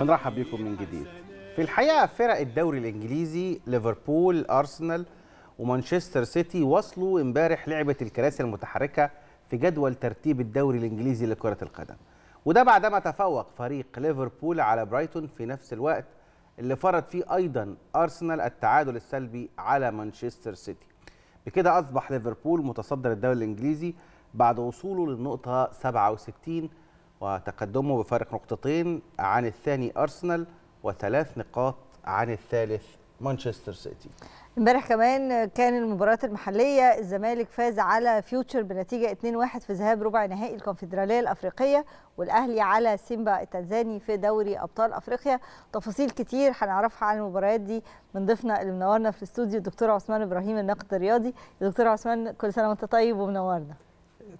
بنرحب بيكم من جديد في الحقيقه فرق الدوري الانجليزي ليفربول ارسنال ومانشستر سيتي وصلوا امبارح لعبه الكراسي المتحركه في جدول ترتيب الدوري الانجليزي لكره القدم وده بعدما تفوق فريق ليفربول على برايتون في نفس الوقت اللي فرض فيه ايضا ارسنال التعادل السلبي على مانشستر سيتي بكده اصبح ليفربول متصدر الدوري الانجليزي بعد وصوله للنقطه 67 وتقدمه بفارق نقطتين عن الثاني أرسنال وثلاث نقاط عن الثالث مانشستر سيتي امبارح كمان كان المباريات المحليه الزمالك فاز على فيوتشر بنتيجه 2-1 في ذهاب ربع نهائي الكونفدراليه الافريقيه والاهلي على سيمبا التنزاني في دوري ابطال افريقيا تفاصيل كتير هنعرفها عن المباريات دي من ضيفنا اللي منورنا في الاستوديو الدكتور عثمان ابراهيم الناقد الرياضي دكتور عثمان كل سنه وانت طيب ومنورنا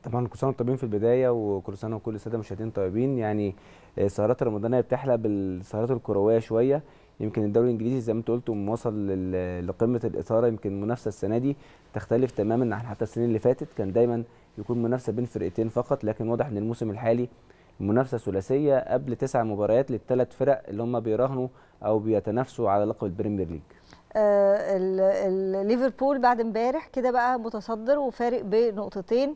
طبعا كل سنه وانتم طيبين في البدايه وكل سنه وكل الساده مشاهدين طيبين يعني آه، السهرات الرمضانيه بتحلى بالسهرات الكرويه شويه يمكن الدوري الانجليزي زي ما انت قلت وصل لقمه الاثاره يمكن المنافسه السنه دي تختلف تماما عن حتى السنين اللي فاتت كان دايما يكون منافسه بين فرقتين فقط لكن واضح ان الموسم الحالي منافسه ثلاثيه قبل تسع مباريات للثلاث فرق اللي هم بيراهنوا او بيتنافسوا على لقب البريمير ليج آه، ليفربول بعد امبارح كده بقى متصدر وفارق بنقطتين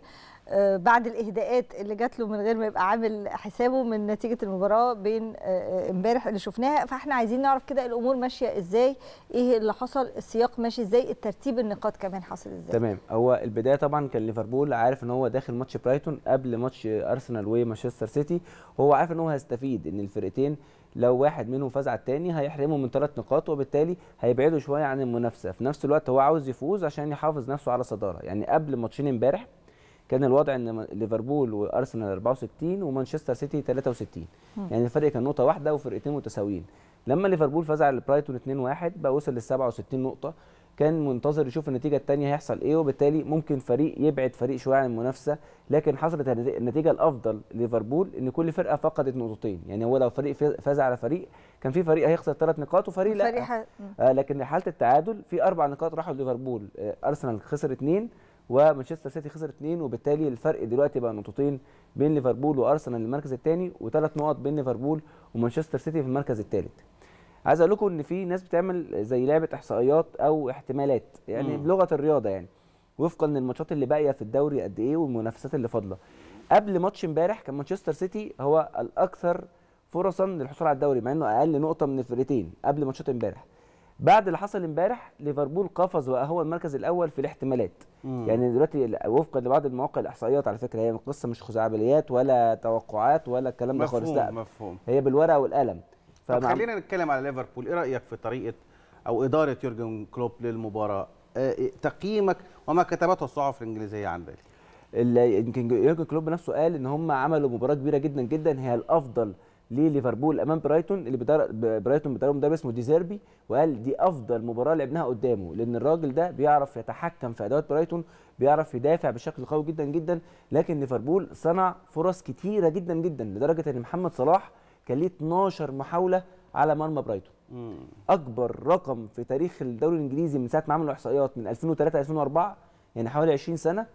آه، بعد الاهداءات اللي جات له من غير ما يبقى عامل حسابه من نتيجه المباراه بين آه، آه، امبارح اللي شفناها فاحنا عايزين نعرف كده الامور ماشيه ازاي ايه اللي حصل السياق ماشي ازاي الترتيب النقاط كمان حصل ازاي تمام هو البدايه طبعا كان ليفربول عارف ان هو داخل ماتش برايتون قبل ماتش ارسنال ومانشستر سيتي هو عارف ان هو هيستفيد ان الفرقتين لو واحد منهم فاز على الثاني هيحرمه من ثلاث نقاط وبالتالي هيبعده شويه عن المنافسه في نفس الوقت هو عاوز يفوز عشان يحافظ نفسه على صداره يعني قبل ماتشين امبارح كان الوضع ان ليفربول وارسنال 64 ومانشستر سيتي 63 م. يعني الفرق كان نقطه واحده وفرقتين متساويين لما ليفربول فاز على برايتون 2-1 بقى وصل لل 67 نقطه كان منتظر يشوف النتيجه الثانيه هيحصل ايه وبالتالي ممكن فريق يبعد فريق شويه عن المنافسه لكن حصلت النتيجه الافضل ليفربول ان كل فرقه فقدت نقطتين يعني هو لو فريق فاز على فريق كان في فريق هيخسر ثلاث نقاط وفريق لا آه لكن حاله التعادل في اربع نقاط راحوا ليفربول آه ارسنال خسر اثنين ومانشستر سيتي خسر اثنين وبالتالي الفرق دلوقتي بقى نقطتين بين ليفربول وارسنال المركز الثاني وثلاث نقط بين ليفربول ومانشستر سيتي في المركز الثالث عايز اقول لكم ان في ناس بتعمل زي لعبه احصائيات او احتمالات يعني مم. بلغه الرياضه يعني وفقا للماتشات اللي باقيه في الدوري قد ايه والمنافسات اللي فاضله قبل ماتش امبارح كان مانشستر سيتي هو الاكثر فرصا للحصول على الدوري مع انه اقل نقطه من الفرقتين قبل ماتشات امبارح بعد اللي حصل امبارح ليفربول قفز وهو المركز الاول في الاحتمالات مم. يعني دلوقتي وفقا لبعض المواقع الاحصائيات على فكره هي القصه مش خزعبليات ولا توقعات ولا الكلام ده خالص لا مفهوم هي بالورقه والقلم فمع... طب خلينا نتكلم على ليفربول ايه رايك في طريقه او اداره يورجن كلوب للمباراه آه، إيه، تقييمك وما كتبته الصحف الانجليزيه عن ذلك يمكن يورجن كلوب نفسه قال ان هم عملوا مباراه كبيره جدا جدا هي الافضل لليفربول امام برايتون اللي برايتون بيدرب مدرب اسمه ديزيربي وقال دي افضل مباراه لعبناها قدامه لان الراجل ده بيعرف يتحكم في ادوات برايتون بيعرف يدافع بشكل قوي جدا جدا لكن ليفربول صنع فرص كتيره جدا جدا لدرجه ان محمد صلاح كان ليه 12 محاوله على مرمى برايتون اكبر رقم في تاريخ الدوري الانجليزي من ساعه ما عملوا احصائيات من 2003 2004 يعني حوالي 20 سنه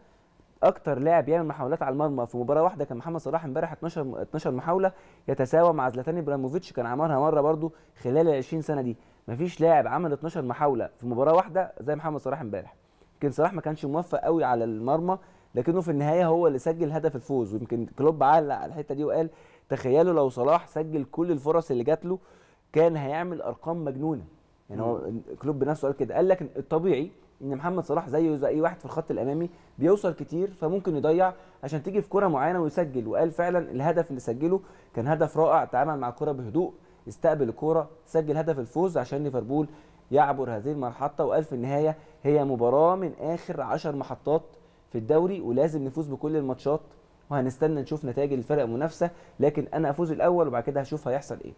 اكتر لاعب يعمل محاولات على المرمى في مباراه واحده كان محمد صلاح امبارح 12 12 محاوله يتساوى مع زلاتان ابراهيموفيتش كان عملها مره برده خلال ال 20 سنه دي مفيش لاعب عمل 12 محاوله في مباراه واحده زي محمد صلاح امبارح يمكن صلاح ما كانش موفق قوي على المرمى لكنه في النهايه هو اللي سجل هدف الفوز ويمكن كلوب علق على الحته دي وقال تخيلوا لو صلاح سجل كل الفرص اللي جات له كان هيعمل ارقام مجنونه يعني هو كلوب بنفسه قال كده قال لك الطبيعي ان محمد صلاح زيه زي اي واحد في الخط الامامي بيوصل كتير فممكن يضيع عشان تيجي في كره معينه ويسجل وقال فعلا الهدف اللي سجله كان هدف رائع تعامل مع الكره بهدوء استقبل الكوره سجل هدف الفوز عشان ليفربول يعبر هذه المحطه وقال في النهايه هي مباراه من اخر 10 محطات في الدوري ولازم نفوز بكل الماتشات وهنستنى نشوف نتائج الفرق المنافسه لكن انا افوز الاول وبعد كده هشوف هيحصل ايه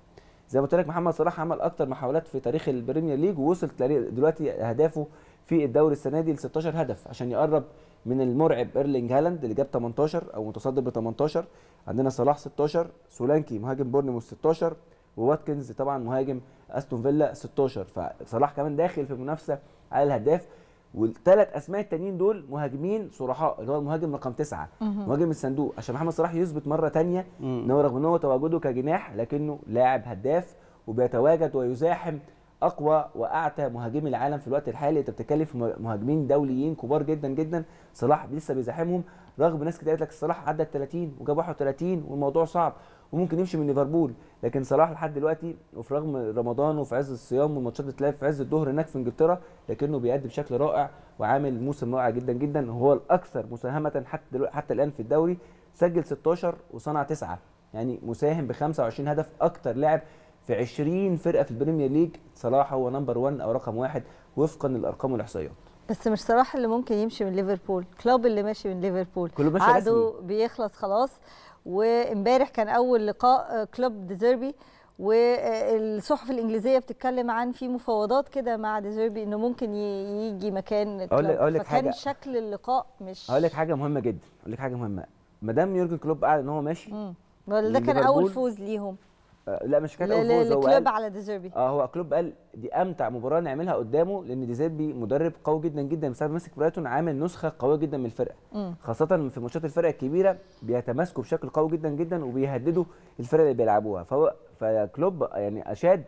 زي ما قلت لك محمد صلاح عمل اكتر محاولات في تاريخ البريمير ليج ووصل دلوقتي اهدافه في الدوري السنه دي ل 16 هدف عشان يقرب من المرعب ايرلينج هالاند اللي جاب 18 او متصدر ب 18 عندنا صلاح 16 سولانكي مهاجم بورنموث 16 وواتكنز طبعا مهاجم استون فيلا 16 فصلاح كمان داخل في المنافسه على الهداف والثلاث اسماء التانيين دول مهاجمين صرحاء اللي هو المهاجم رقم تسعه مهاجم الصندوق عشان محمد صلاح يثبت مره ثانيه ان هو رغم ان هو تواجده كجناح لكنه لاعب هداف وبيتواجد ويزاحم اقوى واعتى مهاجمي العالم في الوقت الحالي انت بتتكلم في مهاجمين دوليين كبار جدا جدا صلاح لسه بيزاحمهم رغم ناس كتير قالت لك صلاح عدى ال 30 وجاب 31 والموضوع صعب وممكن يمشي من ليفربول لكن صلاح لحد دلوقتي وفي رغم رمضان وفي عز الصيام والماتشات بتتلعب في عز الظهر هناك في انجلترا لكنه بيأدي بشكل رائع وعامل موسم رائع جدا جدا وهو الاكثر مساهمه حتى حتى الان في الدوري سجل 16 وصنع 9 يعني مساهم ب 25 هدف اكثر لاعب في 20 فرقه في البريمير ليج صلاح هو نمبر 1 او رقم واحد وفقا للارقام والاحصائيات بس مش صلاح اللي ممكن يمشي من ليفربول كلوب اللي ماشي من ليفربول ماشي عقده رسمي. بيخلص خلاص وامبارح كان اول لقاء آه، كلوب ديزيربي والصحف الانجليزيه بتتكلم عن في مفاوضات كده مع ديزيربي انه ممكن يجي مكان اقول لك فكان حاجة شكل اللقاء مش اقول لك حاجه مهمه جدا اقول لك حاجه مهمه ما دام يورجن كلوب قاعد ان هو ماشي امم ده كان اول فوز ليهم آه، لا مش كانت الفوز هو كلوب على ديزيربي اه هو كلوب قال دي امتع مباراه نعملها قدامه لان ديزيربي مدرب قوي جدا جدا بسبب ماسك برايتون عامل نسخه قويه جدا من الفرقه مم. خاصه في ماتشات الفرقه الكبيره بيتماسكوا بشكل قوي جدا جدا وبيهددوا الفرقه اللي بيلعبوها فهو فكلوب يعني اشاد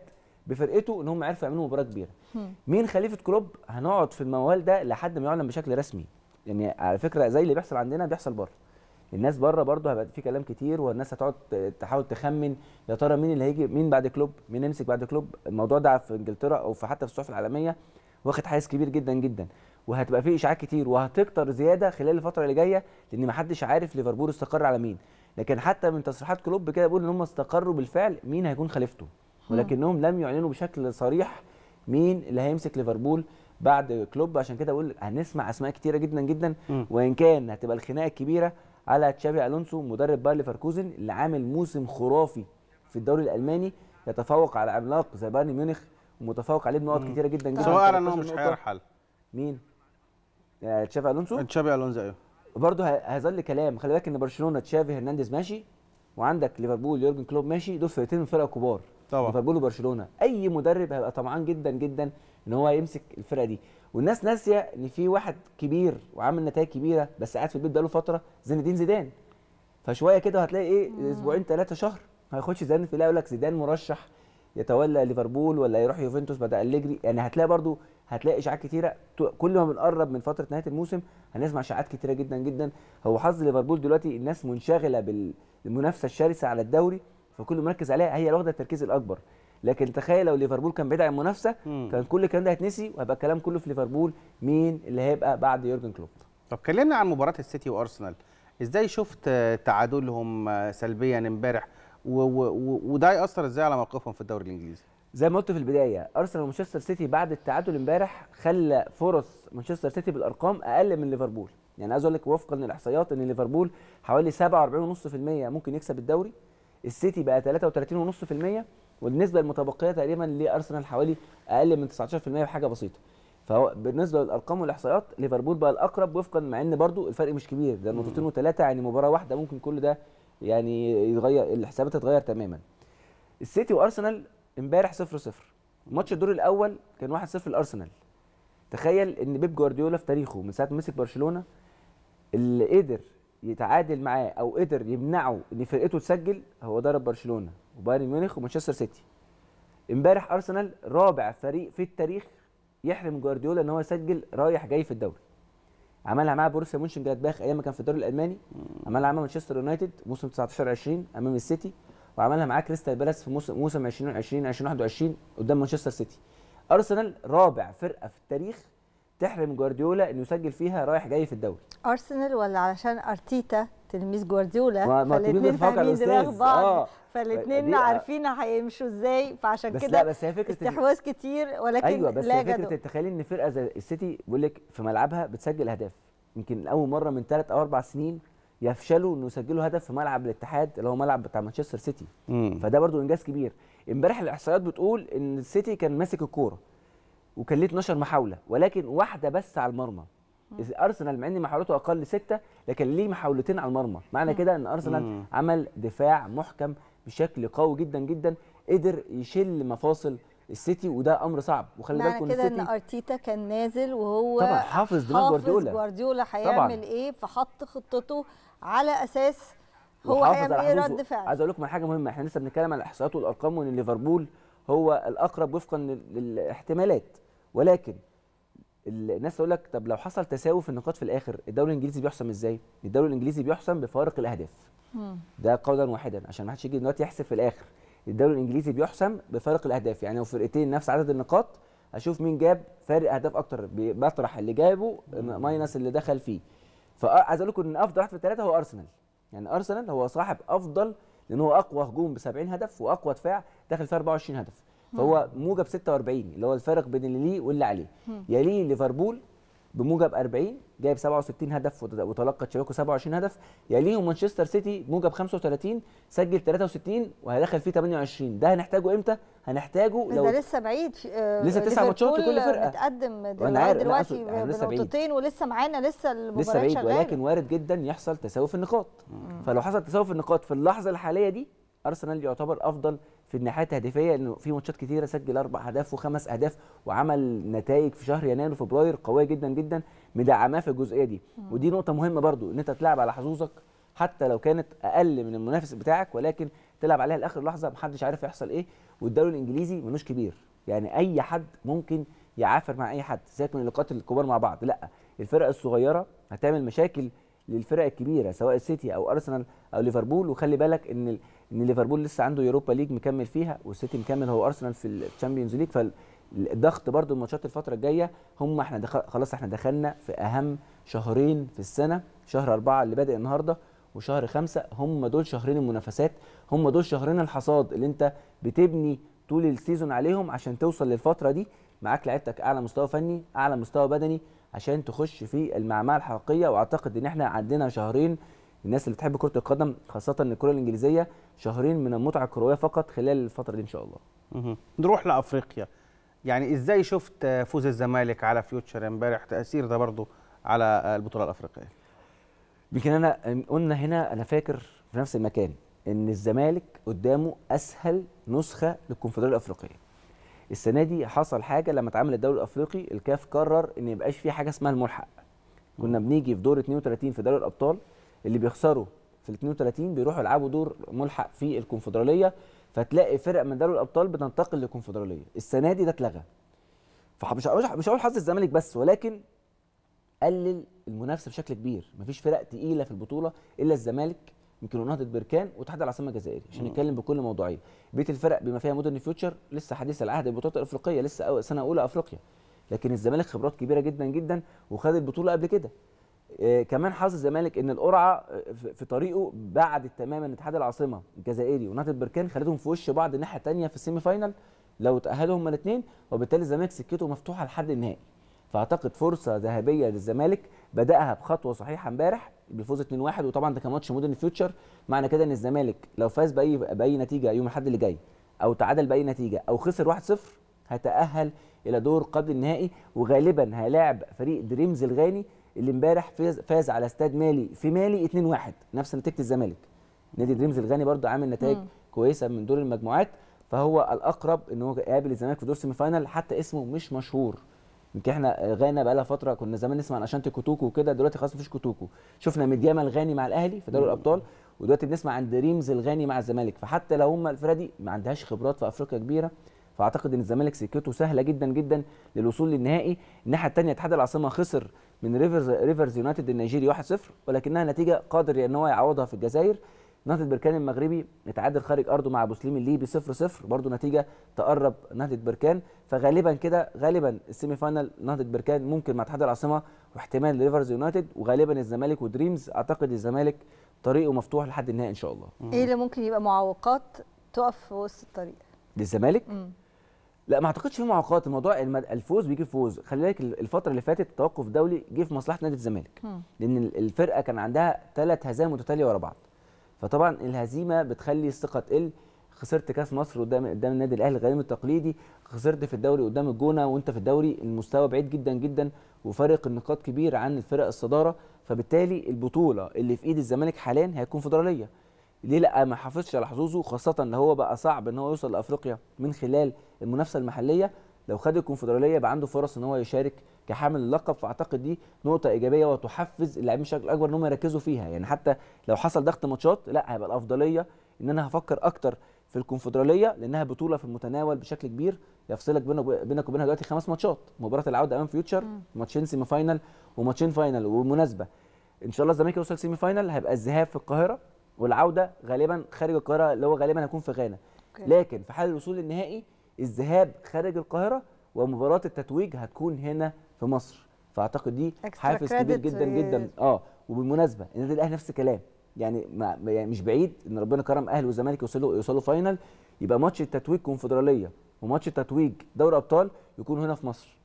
بفرقته ان هم عرفوا يعملوا مباراه كبيره مم. مين خليفه كلوب هنقعد في الموال ده لحد ما يعلن بشكل رسمي يعني على فكره زي اللي بيحصل عندنا بيحصل بره الناس بره برضه هيبقى في كلام كتير والناس هتقعد تحاول تخمن يا ترى مين اللي هيجي مين بعد كلوب مين يمسك بعد كلوب الموضوع ده في انجلترا او في حتى في الصحف العالميه واخد حيز كبير جدا جدا وهتبقى فيه اشاعات كتير وهتكتر زياده خلال الفتره اللي جايه لان ما حدش عارف ليفربول استقر على مين لكن حتى من تصريحات كلوب كده بيقول ان هم استقروا بالفعل مين هيكون خليفته ولكنهم لم يعلنوا بشكل صريح مين اللي هيمسك ليفربول بعد كلوب عشان كده بقول هنسمع اسماء كتيره جدا جدا وان كان هتبقى الخناقه الكبيره على تشابي الونسو مدرب باير ليفركوزن اللي عامل موسم خرافي في الدوري الالماني يتفوق على عملاق زي بايرن ميونخ ومتفوق عليه بنقط كتيره جدا جدا سواء اعلن ان هو مش هيرحل مين؟ آه، تشافي الونسو آه، تشافي الونسو ايوه برضه هيظل كلام خلي بالك ان برشلونه تشافي هرنانديز ماشي وعندك ليفربول يورجن كلوب ماشي دول فرقتين من فرق كبار طبعا ليفربول وبرشلونه اي مدرب هيبقى طمعان جدا جدا ان هو يمسك الفرقه دي والناس ناسيه ان في واحد كبير وعامل نتائج كبيره بس قاعد في البيت بقاله فتره زين الدين زيدان فشويه كده هتلاقي ايه مم. اسبوعين ثلاثه شهر ما ياخدش زيدان في يقول لك زيدان مرشح يتولى ليفربول ولا يروح يوفنتوس بدل اليجري يعني هتلاقي برضو هتلاقي اشاعات كتيره كل ما بنقرب من فتره نهايه الموسم هنسمع اشاعات كتيره جدا جدا هو حظ ليفربول دلوقتي الناس منشغله بالمنافسه الشرسه على الدوري فكله مركز عليها هي واخده التركيز الاكبر لكن تخيل لو ليفربول كان بعيد عن المنافسه كان كل الكلام ده هيتنسي وهيبقى الكلام كله في ليفربول مين اللي هيبقى بعد يورجن كلوب طب كلمنا عن مباراه السيتي وارسنال ازاي شفت تعادلهم سلبيا امبارح وده هيأثر ازاي على موقفهم في الدوري الانجليزي زي ما قلت في البدايه ارسنال ومانشستر سيتي بعد التعادل امبارح خلى فرص مانشستر سيتي بالارقام اقل من ليفربول يعني عايز اقول لك وفقا للاحصائيات ان ليفربول حوالي 47.5% ممكن يكسب الدوري السيتي بقى 33.5% والنسبه المتبقيه تقريبا لارسنال حوالي اقل من 19% بحاجه بسيطه فهو بالنسبه للارقام والاحصائيات ليفربول بقى الاقرب وفقا مع ان برضو الفرق مش كبير ده نقطتين وثلاثه يعني مباراه واحده ممكن كل ده يعني يتغير الحسابات تتغير تماما السيتي وارسنال امبارح 0 0 ماتش الدور الاول كان 1 0 لارسنال تخيل ان بيب جوارديولا في تاريخه من ساعه ما مسك برشلونه اللي قدر يتعادل معاه او قدر يمنعه ان فرقته تسجل هو ضرب برشلونه وبايرن ميونخ ومانشستر سيتي امبارح ارسنال رابع فريق في التاريخ يحرم جوارديولا ان هو يسجل رايح جاي في الدوري عملها مع بروسيا مونشن جلادباخ ايام ما كان في الدوري الالماني عملها مع مانشستر يونايتد موسم 19 20 امام السيتي وعملها معاه كريستال بالاس في موسم موسم 2020 2021 قدام مانشستر سيتي ارسنال رابع فرقه في التاريخ تحرم جوارديولا انه يسجل فيها رايح جاي في الدوري ارسنال ولا علشان ارتيتا تلميذ جوارديولا فالاثنين فاهمين دماغ بعض آه. فالاثنين عارفين هيمشوا ازاي فعشان بس كده لا بس هي فكره استحواذ كتير ولكن ايوه بس لا هي فكره تخيل ان فرقه زي السيتي بيقول لك في ملعبها بتسجل اهداف يمكن اول مره من ثلاث او اربع سنين يفشلوا انه يسجلوا هدف في ملعب الاتحاد اللي هو ملعب بتاع مانشستر سيتي مم. فده برضو انجاز كبير امبارح الاحصائيات بتقول ان السيتي كان ماسك الكوره وكان ليه 12 محاوله ولكن واحده بس على المرمى ارسنال مع ان محاولته اقل سته لكن ليه محاولتين على المرمى معنى كده ان ارسنال عمل دفاع محكم بشكل قوي جدا جدا قدر يشل مفاصل السيتي وده امر صعب وخلي بالكم السيتي كده ان ارتيتا كان نازل وهو طبعا حافظ دماغ جوارديولا جوارديولا هيعمل ايه فحط خطته على اساس هو هيعمل ايه رد فعل عايز اقول لكم على حاجه مهمه احنا لسه بنتكلم على الاحصائيات والارقام وان ليفربول هو الاقرب وفقا للاحتمالات ولكن الناس تقول لك طب لو حصل تساوي في النقاط في الاخر الدوري الانجليزي بيحسم ازاي؟ الدوري الانجليزي بيحسم بفارق الاهداف. مم. ده قولا واحدا عشان ما حدش يجي دلوقتي يحسب في الاخر. الدوري الانجليزي بيحسم بفارق الاهداف يعني لو فرقتين نفس عدد النقاط اشوف مين جاب فارق اهداف اكتر بطرح اللي جابه ماينس اللي دخل فيه. فعايز آه، اقول لكم ان افضل واحد في الثلاثه هو ارسنال. يعني ارسنال هو صاحب افضل لان هو اقوى هجوم ب 70 هدف واقوى دفاع داخل فيه 24 هدف. فهو موجب 46 اللي هو الفارق بين اللي ليه واللي عليه يليه ليفربول بموجب 40 جايب 67 هدف وتلقى تشاوكو 27 هدف يليهم مانشستر سيتي موجب 35 سجل 63 وهيدخل فيه 28 ده هنحتاجه امتى هنحتاجه لو لسه بعيد آه لسه تسع ماتشات لكل فرقه متقدم دلوقتي, دلوقتي بنقطتين ولسه معانا لسه المباراه لسه بعيد ولكن وارد جدا يحصل تساوي في النقاط فلو حصل تساوي في النقاط في اللحظه الحاليه دي ارسنال يعتبر افضل في الناحيه التهديفيه لانه في ماتشات كتيره سجل اربع اهداف وخمس اهداف وعمل نتائج في شهر يناير وفبراير قويه جدا جدا مدعماه في الجزئيه دي مم. ودي نقطه مهمه برضو ان انت تلعب على حظوظك حتى لو كانت اقل من المنافس بتاعك ولكن تلعب عليها لاخر لحظه محدش عارف يحصل ايه والدوري الانجليزي ملوش كبير يعني اي حد ممكن يعافر مع اي حد سيبك من اللقاءات الكبار مع بعض لا الفرق الصغيره هتعمل مشاكل للفرق الكبيره سواء السيتي او ارسنال او ليفربول وخلي بالك ان ان ليفربول لسه عنده يوروبا ليج مكمل فيها والسيتي مكمل هو ارسنال في الشامبيونز ليج فالضغط برضو الماتشات الفتره الجايه هم احنا دخل خلاص احنا دخلنا في اهم شهرين في السنه شهر أربعة اللي بادئ النهارده وشهر خمسة هم دول شهرين المنافسات هم دول شهرين الحصاد اللي انت بتبني طول السيزون عليهم عشان توصل للفتره دي معاك لعيبتك اعلى مستوى فني اعلى مستوى بدني عشان تخش في المعمعه الحقيقيه واعتقد ان احنا عندنا شهرين الناس اللي بتحب كره القدم خاصه ان الكره الانجليزيه شهرين من المتعه الكرويه فقط خلال الفتره دي ان شاء الله نروح لافريقيا يعني ازاي شفت فوز الزمالك على فيوتشر امبارح تاثير ده برضو على البطوله الافريقيه يمكن انا قلنا هنا انا فاكر في نفس المكان ان الزمالك قدامه اسهل نسخه للكونفدراليه الافريقيه السنه دي حصل حاجه لما اتعمل الدوري الافريقي الكاف قرر ان ما يبقاش في حاجه اسمها الملحق كنا بنيجي في دور 32 في دوري الابطال اللي بيخسروا في ال 32 بيروحوا يلعبوا دور ملحق في الكونفدراليه فتلاقي فرق من دوري الابطال بتنتقل للكونفدراليه السنه دي ده اتلغى فمش مش هقول حظ الزمالك بس ولكن قلل المنافسه بشكل كبير مفيش فرق تقيله في البطوله الا الزمالك يمكن ونهضه بركان واتحاد العاصمه الجزائري عشان نتكلم بكل موضوعيه بيت الفرق بما فيها مودرن فيوتشر لسه حديث العهد البطولات الافريقيه لسه سنه اولى افريقيا لكن الزمالك خبرات كبيره جدا جدا وخد البطوله قبل كده آه، كمان حظ الزمالك ان القرعه آه، في طريقه بعد تماما اتحاد العاصمه الجزائري ونادي بركان خلتهم في وش بعض الناحيه الثانيه في السيمي فاينل لو تاهلوا هما الاثنين وبالتالي الزمالك سكته مفتوحه لحد النهائي فاعتقد فرصه ذهبيه للزمالك بداها بخطوه صحيحه امبارح بفوز 2-1 وطبعا ده كان ماتش مودرن فيوتشر معنى كده ان الزمالك لو فاز باي باي نتيجه يوم الاحد اللي جاي او تعادل باي نتيجه او خسر 1-0 هتاهل الى دور قبل النهائي وغالبا هيلاعب فريق دريمز الغاني اللي امبارح فاز فاز على استاد مالي في مالي 2-1 نفس نتيجه الزمالك نادي دريمز الغاني برده عامل نتائج كويسه من دور المجموعات فهو الاقرب ان هو يقابل الزمالك في دور السيمي فاينل حتى اسمه مش مشهور يمكن احنا غانا بقى لها فتره كنا زمان نسمع عن اشانتي كوتوكو وكده دلوقتي خلاص مفيش كوتوكو شفنا ميدياما الغاني مع الاهلي في دوري الابطال ودلوقتي بنسمع عن دريمز الغاني مع الزمالك فحتى لو هم الفرقه دي ما عندهاش خبرات في افريقيا كبيره فاعتقد ان الزمالك سكته سهله جدا جدا للوصول للنهائي الناحيه الثانيه اتحاد العاصمه خسر من ريفرز ريفرز يونايتد النيجيري 1-0 ولكنها نتيجه قادر ان هو يعوضها في الجزائر نهضه بركان المغربي اتعادل خارج ارضه مع بوسليم الليبي 0-0 برضه نتيجه تقرب نهضه بركان فغالبا كده غالبا السيمي فاينل نهضه بركان ممكن مع اتحاد العاصمه واحتمال ليفرز يونايتد وغالبا الزمالك ودريمز اعتقد الزمالك طريقه مفتوح لحد النهائي ان شاء الله ايه اللي ممكن يبقى معوقات تقف في وسط الطريق للزمالك؟ لا ما اعتقدش في معوقات الموضوع الفوز بيجيب فوز خلي بالك الفتره اللي فاتت التوقف الدولي جه في مصلحه نادي الزمالك لان الفرقه كان عندها ثلاث هزائم متتاليه ورا بعض فطبعا الهزيمه بتخلي الثقه تقل خسرت كاس مصر قدام قدام النادي الاهلي الغريم التقليدي خسرت في الدوري قدام الجونه وانت في الدوري المستوى بعيد جدا جدا وفارق النقاط كبير عن الفرق الصداره فبالتالي البطوله اللي في ايد الزمالك حاليا هيكون فدراليه ليه لا ما حافظش على حظوظه خاصه ان هو بقى صعب ان هو يوصل لافريقيا من خلال المنافسه المحليه لو خد الكونفدراليه يبقى عنده فرص ان هو يشارك كحامل اللقب فاعتقد دي نقطه ايجابيه وتحفز اللاعبين بشكل اكبر ان هم يركزوا فيها يعني حتى لو حصل ضغط ماتشات لا هيبقى الافضليه ان انا هفكر اكتر في الكونفدراليه لانها بطوله في المتناول بشكل كبير يفصلك بينك وبينها دلوقتي خمس ماتشات مباراه العوده امام فيوتشر ماتشين سيمي فاينل وماتشين فاينل وبالمناسبه ان شاء الله الزمالك يوصل سيمي فاينل هيبقى الذهاب في القاهره والعوده غالبا خارج القاهره اللي هو غالبا هيكون في غانا لكن في حال الوصول للنهائي الذهاب خارج القاهره ومباراه التتويج هتكون هنا في مصر فاعتقد دي حافز كبير جدا جدا اه وبالمناسبه النادي الاهلي نفس الكلام يعني, ما يعني مش بعيد ان ربنا كرم اهلي والزمالك يوصلوا يوصلوا فاينل يبقى ماتش التتويج كونفدراليه وماتش التتويج دوري ابطال يكون هنا في مصر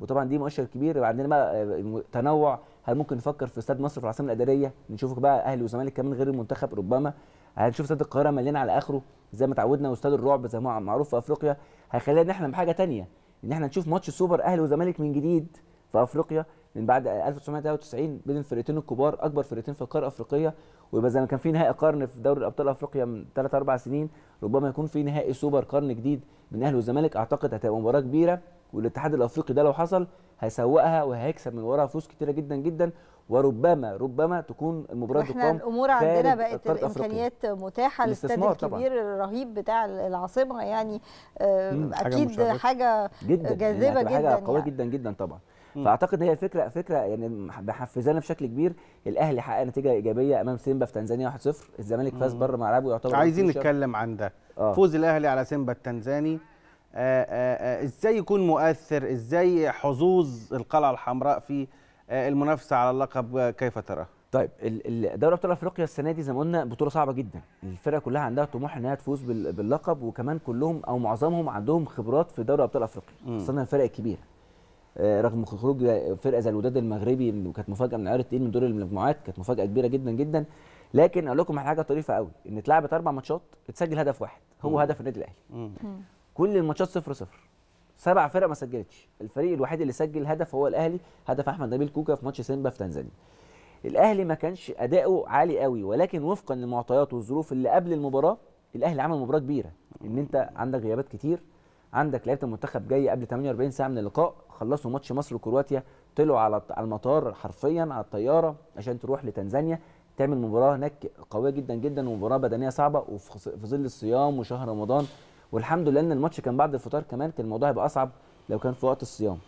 وطبعا دي مؤشر كبير عندنا بقى آه، تنوع هل ممكن نفكر في استاد مصر في العاصمه الاداريه نشوفك بقى اهلي وزمالك كمان غير المنتخب ربما هنشوف استاد القاهره مليان على اخره زي ما تعودنا واستاد الرعب زي ما معروف في افريقيا هيخلينا نحلم بحاجه ثانيه ان احنا نشوف ماتش سوبر اهلي وزمالك من جديد في افريقيا من بعد 1993 بين الفرقتين الكبار اكبر فرقتين في القاره الافريقيه ويبقى زي ما كان في نهائي قرن في دوري ابطال افريقيا من 3 4 سنين ربما يكون في نهائي سوبر قرن جديد بين اهلي والزمالك اعتقد هتبقى مباراه كبيره والاتحاد الافريقي ده لو حصل هيسوقها وهيكسب من وراها فلوس كتيره جدا جدا وربما ربما تكون المباراه احنا الامور عندنا بقت الامكانيات متاحه الاستاد الكبير طبعًا. الرهيب بتاع العاصمه يعني آه، اكيد حاجه, يعني جاذبه جدا جاذبه يعني جدا حاجه قويه يعني. جدا جدا طبعا مم. فاعتقد هي فكره فكره يعني محفزانا بشكل كبير الاهلي حقق نتيجه ايجابيه امام سيمبا في تنزانيا 1-0 الزمالك فاز بره ملعبه يعتبر عايزين نتكلم عن ده آه. فوز الاهلي على سيمبا التنزاني آه، آه، آه، ازاي يكون مؤثر ازاي حظوظ القلعه الحمراء في المنافسه على اللقب كيف ترى طيب دوري ابطال افريقيا السنه دي زي ما قلنا بطوله صعبه جدا الفرقه كلها عندها طموح انها تفوز باللقب وكمان كلهم او معظمهم عندهم خبرات في دوري ابطال افريقيا خاصه الفرق الكبيره رغم خروج فرقه زي الوداد المغربي اللي كانت مفاجاه من عيار التقيل من دور المجموعات كانت مفاجاه كبيره جدا جدا لكن اقول لكم حاجه طريفه قوي ان اتلعبت اربع ماتشات اتسجل هدف واحد هو مم. هدف النادي الاهلي كل الماتشات 0 0 سبع فرق ما سجلتش الفريق الوحيد اللي سجل هدف هو الاهلي هدف احمد نبيل كوكا في ماتش سيمبا في تنزانيا الاهلي ما كانش اداؤه عالي قوي ولكن وفقا للمعطيات والظروف اللي قبل المباراه الاهلي عمل مباراه كبيره ان انت عندك غيابات كتير عندك لعيبه المنتخب جاي قبل 48 ساعه من اللقاء خلصوا ماتش مصر وكرواتيا طلعوا على المطار حرفيا على الطياره عشان تروح لتنزانيا تعمل مباراه هناك قويه جدا جدا ومباراه بدنيه صعبه وفي ظل الصيام وشهر رمضان والحمد لله ان الماتش كان بعد الفطار كمان كان الموضوع هيبقى اصعب لو كان في وقت الصيام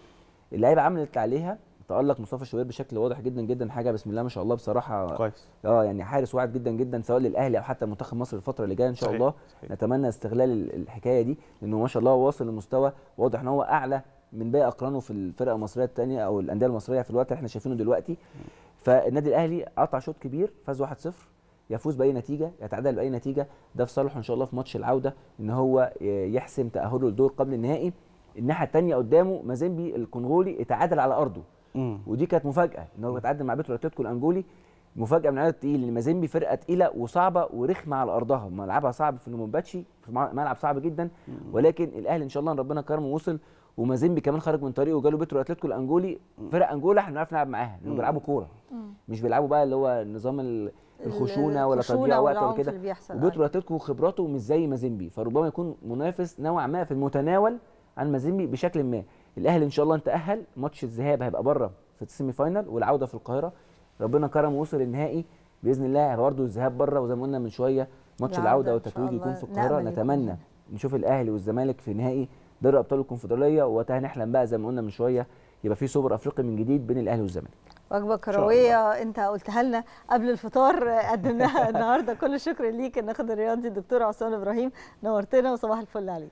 اللعيبه عملت عليها تالق مصطفى شوبير بشكل واضح جدا جدا حاجه بسم الله ما شاء الله بصراحه كويس اه يعني حارس واعد جدا جدا سواء للاهلي او حتى منتخب مصر الفتره اللي جايه ان شاء صحيح. الله صحيح. نتمنى استغلال الحكايه دي لانه ما شاء الله واصل لمستوى واضح ان هو اعلى من باقي اقرانه في الفرق المصريه الثانيه او الانديه المصريه في الوقت اللي احنا شايفينه دلوقتي فالنادي الاهلي قطع شوط كبير فاز 1-0 يفوز باي نتيجه يتعادل باي نتيجه ده في صالحه ان شاء الله في ماتش العوده ان هو يحسم تاهله للدور قبل النهائي الناحيه الثانيه قدامه مازيمبي الكونغولي اتعادل على ارضه مم. ودي كانت مفاجاه ان هو اتعادل مع بيترو اتلتيكو الانجولي مفاجاه من عدد التقيل ان مازيمبي فرقه تقيله وصعبه ورخمه على ارضها ملعبها صعب في نومباتشي في ملعب صعب جدا ولكن الاهلي ان شاء الله ربنا كرمه وصل ومازيمبي كمان خرج من طريقه وجاله بيترو اتلتيكو الانجولي فرق انجولا احنا بنعرف نلعب معاها بيلعبوا كوره مش بيلعبوا بقى اللي هو النظام الخشونه ولا تضييع وقت ولا كده وبيترو اتلتيكو أيوة. خبراته مش زي مازيمبي فربما يكون منافس نوعا ما في المتناول عن مازيمبي بشكل ما الاهلي ان شاء الله تاهل ماتش الذهاب هيبقى بره في السيمي فاينل والعوده في القاهره ربنا كرمه ووصل النهائي باذن الله برده برضه الذهاب بره وزي ما قلنا من شويه ماتش العوده والتتويج يكون في القاهره نتمنى نشوف الاهلي والزمالك في نهائي دوري ابطال الكونفدراليه وقتها نحلم بقى زي ما قلنا من شويه يبقى في سوبر افريقي من جديد بين الاهلي والزمالك وجبه كرويه انت قلتها لنا قبل الفطار قدمناها النهارده كل الشكر ليك الناخد الرياضي الدكتور عثمان ابراهيم نورتنا وصباح الفل عليك